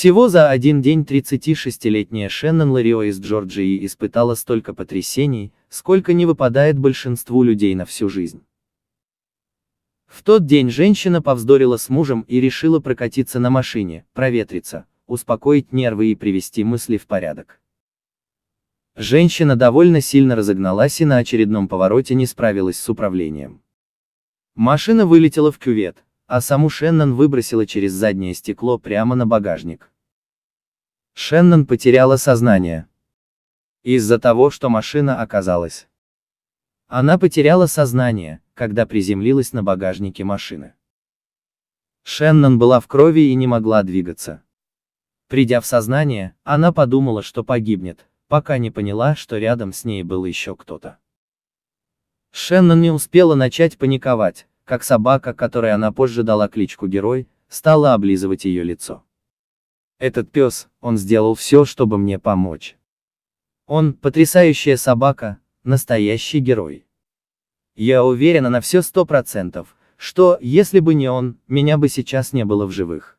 Всего за один день 36-летняя Шеннон Ларио из Джорджии испытала столько потрясений, сколько не выпадает большинству людей на всю жизнь. В тот день женщина повздорила с мужем и решила прокатиться на машине, проветриться, успокоить нервы и привести мысли в порядок. Женщина довольно сильно разогналась и на очередном повороте не справилась с управлением. Машина вылетела в кювет, а саму Шеннон выбросила через заднее стекло прямо на багажник. Шеннон потеряла сознание. Из-за того, что машина оказалась. Она потеряла сознание, когда приземлилась на багажнике машины. Шеннон была в крови и не могла двигаться. Придя в сознание, она подумала, что погибнет, пока не поняла, что рядом с ней был еще кто-то. Шеннон не успела начать паниковать, как собака, которой она позже дала кличку Герой, стала облизывать ее лицо. Этот пес, он сделал все, чтобы мне помочь. Он, потрясающая собака, настоящий герой. Я уверена на все сто процентов, что, если бы не он, меня бы сейчас не было в живых.